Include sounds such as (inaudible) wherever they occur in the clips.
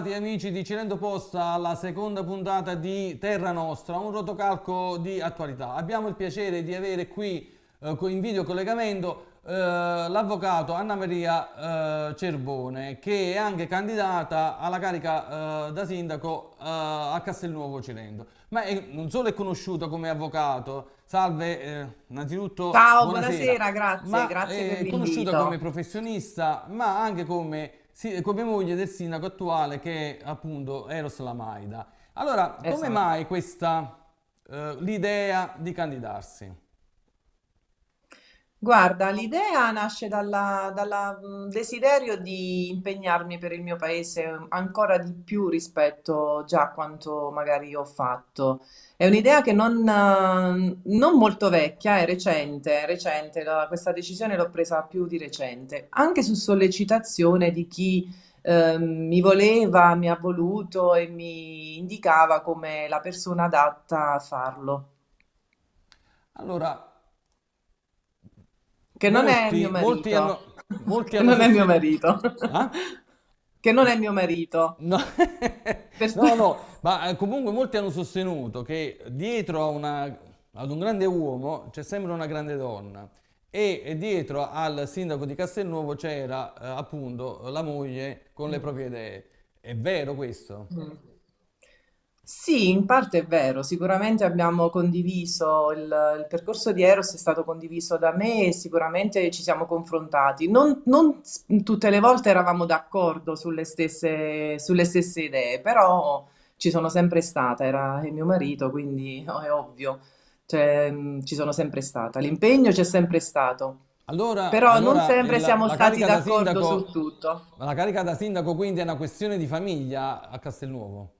Bentrovati amici di Cilento Posta alla seconda puntata di Terra Nostra, un rotocalco di attualità. Abbiamo il piacere di avere qui eh, in video collegamento eh, l'avvocato Anna Maria eh, Cervone che è anche candidata alla carica eh, da sindaco eh, a Castelnuovo Cilento. Ma è, non solo è conosciuta come avvocato, salve eh, innanzitutto. Ciao, buonasera, buonasera grazie, ma, grazie È conosciuta come professionista ma anche come sì, come moglie del sindaco attuale che è appunto Eros Lamaida. Allora, esatto. come mai questa, uh, l'idea di candidarsi? Guarda, l'idea nasce dalla, dalla, mhmm, desiderio di impegnarmi per il mio paese uhm, ancora di più rispetto già a quanto magari ho fatto. È un'idea che non, uhm, non molto vecchia, è recente, è recente, questa decisione l'ho presa più di recente, anche su sollecitazione di chi eh, mi voleva, mi ha voluto e mi indicava come la persona adatta a farlo. Allora, che non molti, è mio marito. Molti hanno, molti (laughs) hanno non è mio marito. Ah? (laughs) Che non è mio marito. No. (laughs) no, no, ma eh, comunque molti hanno sostenuto che dietro a una, ad un grande uomo c'è sempre una grande donna e dietro al sindaco di Castelnuovo c'era eh, appunto la moglie con le mm. proprie idee. È vero questo? Mm. Sì, in parte è vero, sicuramente abbiamo condiviso il, il percorso di Eros è stato condiviso da me e sicuramente ci siamo confrontati. Non, non tutte le volte eravamo d'accordo sulle stesse, sulle stesse idee, però ci sono sempre stata, era mio marito, quindi oh, è ovvio, cioè, mm, ci sono sempre stata. L'impegno c'è sempre stato, Allora, però non allora, sempre il- siamo la stati carica da d'accordo su sindaco, tutto. la carica da sindaco quindi è una questione di famiglia a Castelnuovo.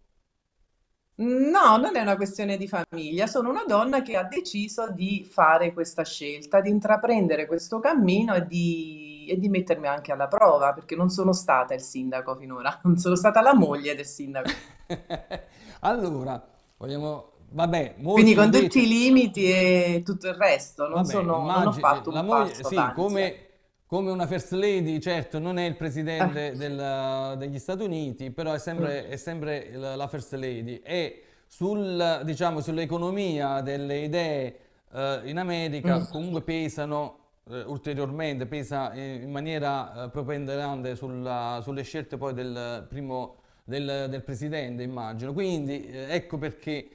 No, non è una questione di famiglia, sono una donna che ha deciso di fare questa scelta, di intraprendere questo cammino e di, e di mettermi anche alla prova, perché non sono stata il sindaco finora, (laughs) non sono stata la moglie del sindaco. (laughs) allora, vogliamo... Vabbè, Quindi con invece... tutti i limiti e tutto il resto, non, Vabbè, sono, immagini, non ho fatto eh, un la moglie, passo, sì, come, eh come una first lady, certo, non è il presidente ah. del, degli Stati Uniti, però è sempre, mm. è sempre la first lady. E sul, diciamo, sull'economia delle idee eh, in America mm. comunque pesano eh, ulteriormente, pesa in maniera eh, preponderante sulla, sulle scelte poi del, primo, del, del presidente, immagino. Quindi eh, ecco perché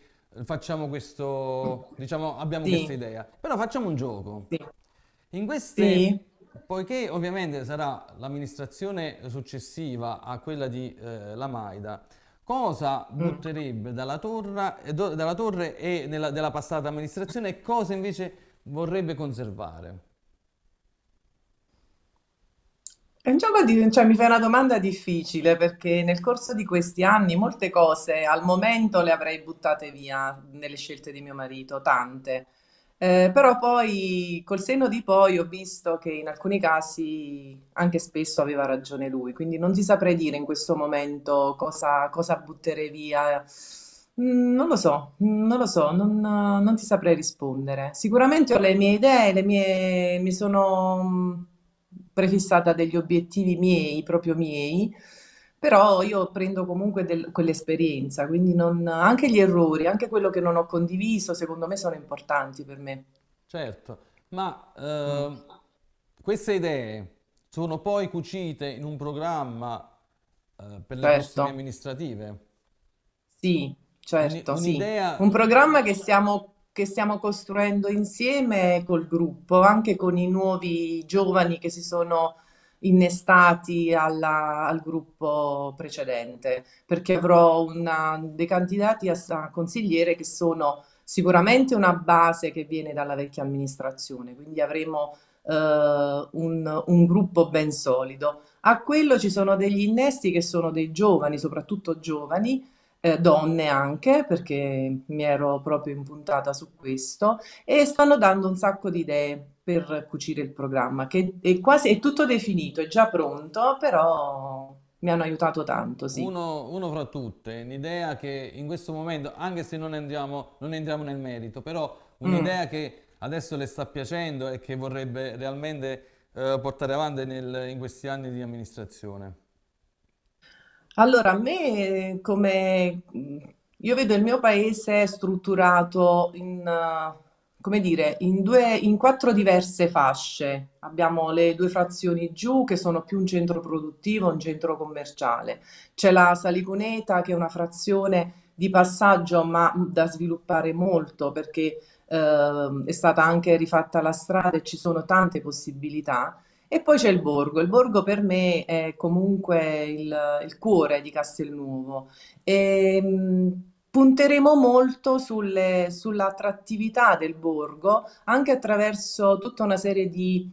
facciamo questo, diciamo, abbiamo sì. questa idea. Però facciamo un gioco. Sì. In queste... Sì Poiché ovviamente sarà l'amministrazione successiva a quella di eh, Maida, cosa mm. butterebbe dalla, torre, eh, do, dalla torre e nella, della passata amministrazione e cosa invece vorrebbe conservare? È un gioco di, cioè, mi fai una domanda difficile perché nel corso di questi anni molte cose al momento le avrei buttate via nelle scelte di mio marito, tante. Eh, però poi col senno di poi ho visto che in alcuni casi anche spesso aveva ragione lui, quindi non ti saprei dire in questo momento cosa, cosa butterei via. Mm, non lo so, mm, non lo so, non, non ti saprei rispondere. Sicuramente ho le mie idee, le mie, mi sono mm, prefissata degli obiettivi miei, proprio miei, però io prendo comunque del, quell'esperienza, quindi non, anche gli errori, anche quello che non ho condiviso, secondo me sono importanti per me. Certo, ma eh, mm. queste idee sono poi cucite in un programma eh, per le certo. questioni amministrative? Sì, certo, Un, un'idea... sì. Un programma che stiamo, che stiamo costruendo insieme col gruppo, anche con i nuovi giovani che si sono innestati alla, al gruppo precedente, perché avrò una, dei candidati a, a consigliere che sono sicuramente una base che viene dalla vecchia amministrazione, quindi avremo Uh, un, un, gruppo ben solido. A quello ci sono degli innesti che sono dei giovani, soprattutto giovani, eh, donne anche, perché mi ero proprio impuntata su questo, e stanno dando un sacco di idee per cucire il programma, che è quasi è tutto definito, è già pronto, però mi hanno aiutato tanto, sì. Uno, uno fra tutte, un'idea che in questo momento, anche se non entriamo, non entriamo nel merito, però un'idea mm. che adesso le sta piacendo e che vorrebbe realmente eh, portare avanti nel, in questi anni di amministrazione. Allora, a me come mhmm, io vedo il mio paese strutturato in, come dire, in due, in quattro diverse fasce. Abbiamo le due frazioni giù che sono più un centro produttivo, un centro commerciale. C'è la Salicuneta, che è una frazione di passaggio ma mhmm, da sviluppare molto perché eh, è stata anche rifatta la strada e ci sono tante possibilità. E poi c'è il borgo. Il borgo per me è comunque il, il cuore di Castelnuovo. E, ehm, mh, punteremo molto sulle, sull'attrattività del borgo anche attraverso tutta una serie di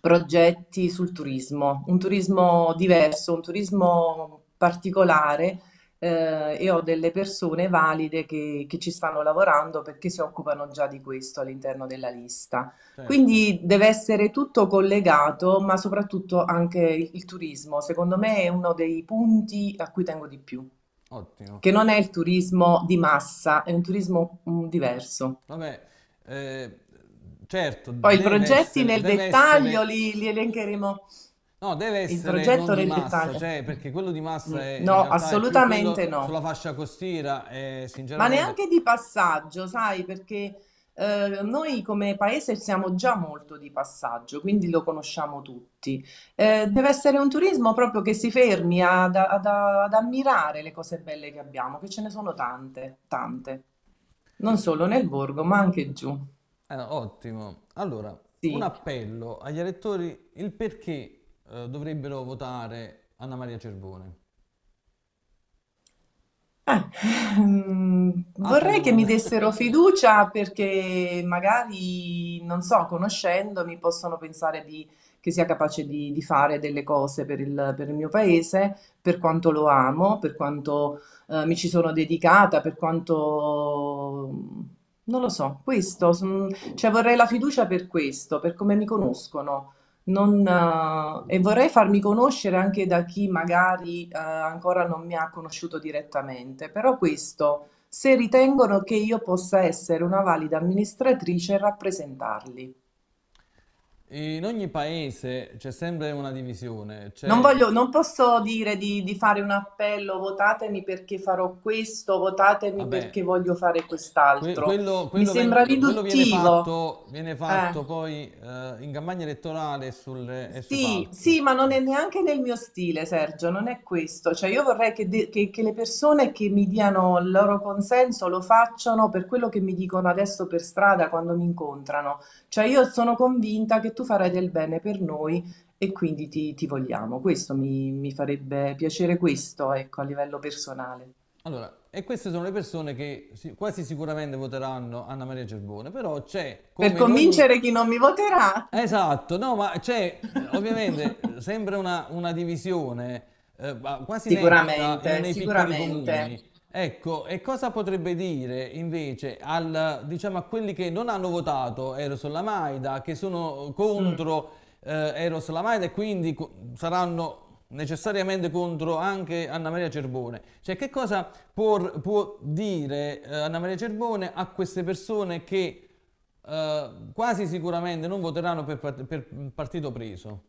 progetti sul turismo, un turismo diverso, un turismo particolare eh, e ho delle persone valide che, che, ci stanno lavorando perché si occupano già di questo all'interno della lista. Certo. Quindi deve essere tutto collegato, ma soprattutto anche il, il turismo, secondo me è uno dei punti a cui tengo di più. Ottimo. Che non è il turismo di massa, è un turismo mm, diverso. Vabbè, eh, certo. Poi i progetti essere, nel dettaglio essere... li, li elencheremo. No, deve essere il progetto non di massa, cioè, perché quello di massa mm. è No, assolutamente è no. Sulla fascia costiera è sinceramente Ma neanche di passaggio, sai, perché eh, noi come paese siamo già molto di passaggio, quindi lo conosciamo tutti. Eh, deve essere un turismo proprio che si fermi ad, ad, ad ammirare le cose belle che abbiamo, che ce ne sono tante, tante. Non solo nel borgo, ma anche giù. Eh, ottimo. Allora, sì. un appello agli elettori, il perché eh, dovrebbero votare Anna Maria Cerbone? Ah, ehm, ah vorrei che mi dessero fiducia perché magari, non so, conoscendomi possono pensare di, che sia capace di, di fare delle cose per il, per il, mio paese, per quanto lo amo, per quanto eh, mi ci sono dedicata, per quanto... non lo so, questo, cioè vorrei la fiducia per questo, per come mi conoscono non, uh, e vorrei farmi conoscere anche da chi magari uh, ancora non mi ha conosciuto direttamente, però questo se ritengono che io possa essere una valida amministratrice e rappresentarli. In ogni paese c'è sempre una divisione. C'è... Non, voglio, non posso dire di, di, fare un appello, votatemi perché farò questo, votatemi Vabbè, perché voglio fare quest'altro. Que- quello, quello, Mi sembra viene, riduttivo. viene fatto, viene fatto eh. poi uh, in campagna elettorale sul... Sì, sì, ma non è neanche nel mio stile, Sergio, non è questo. Cioè io vorrei che, de- che, che le persone che mi diano il loro consenso lo facciano per quello che mi dicono adesso per strada quando mi incontrano. Cioè io sono convinta che tu farai del bene per noi e quindi ti, ti vogliamo. Questo mi, mi farebbe piacere questo, ecco, a livello personale. Allora, e queste sono le persone che si- quasi sicuramente voteranno Anna Maria Cervone, però c'è... Per convincere non... chi non mi voterà. Esatto, no, ma c'è, ovviamente, (laughs) sempre una, una divisione eh, quasi eh, sicuramente, nei sicuramente. piccoli comuni. Ecco, e cosa potrebbe dire invece al, diciamo, a quelli che non hanno votato Eros Lamaida, che sono contro mm. eh, Eros Lamaida e quindi saranno necessariamente contro anche Anna Maria Cerbone. Cioè che cosa può, può dire eh, Anna Maria Cerbone a queste persone che eh, quasi sicuramente non voteranno per, per partito preso?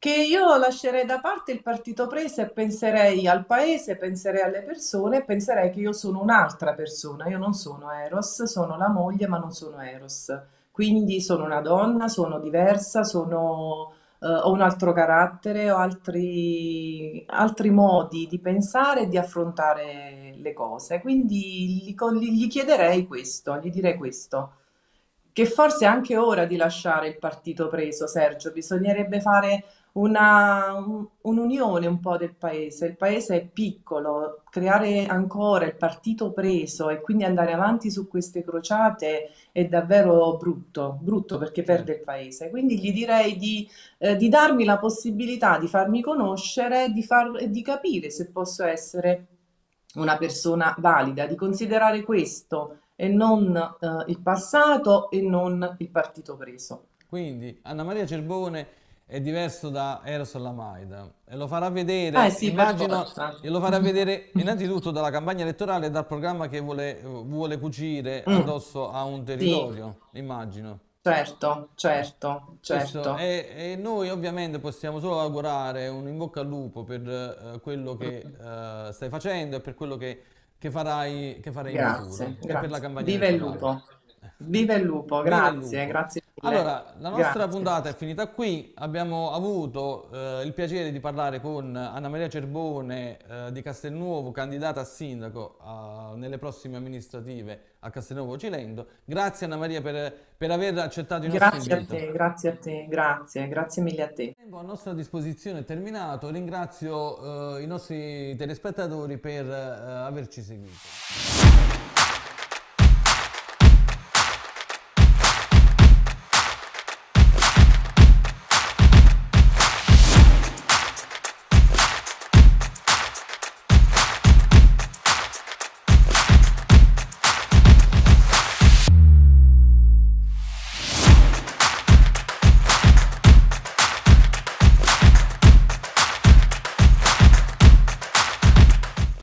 che io lascerei da parte il partito preso e penserei al paese, penserei alle persone, penserei che io sono un'altra persona, io non sono Eros, sono la moglie ma non sono Eros. Quindi sono una donna, sono diversa, sono, eh, ho un altro carattere, ho altri, altri, modi di pensare e di affrontare le cose. Quindi gli, gli chiederei questo, gli direi questo che forse è anche ora di lasciare il partito preso, Sergio, bisognerebbe fare una, un'unione un po' del paese. Il paese è piccolo, creare ancora il partito preso e quindi andare avanti su queste crociate è davvero brutto, brutto perché perde il paese. Quindi gli direi di, eh, di darmi la possibilità di farmi conoscere, di, far, di capire se posso essere una persona valida, di considerare questo e non eh, il passato e non il partito preso. Quindi Anna Maria Cerbone è diverso da Eros Lamaida e lo farà vedere, ah, sì, immagino, e lo farà vedere innanzitutto dalla campagna elettorale e dal programma che vuole, vuole cucire mm. addosso a un territorio, sì. immagino. Certo, certo, certo. E, e, noi ovviamente possiamo solo augurare un in bocca al lupo per uh, quello che uh, stai facendo e per quello che, che farai, che farai grazie, in futuro. Grazie, e per la campagna Viva il lupo. Viva il lupo, grazie, lupo. grazie mille. Allora, la nostra puntata è finita qui, abbiamo avuto eh, il piacere di parlare con Anna Maria Cerbone eh, di Castelnuovo, candidata a sindaco eh, nelle prossime amministrative a Castelnuovo Cilento. Grazie Anna Maria per, per aver accettato il nostro grazie invito. Grazie a te, grazie a te, grazie, grazie mille a te. Il tempo a nostra disposizione è terminato, ringrazio eh, i nostri telespettatori per eh, averci seguito.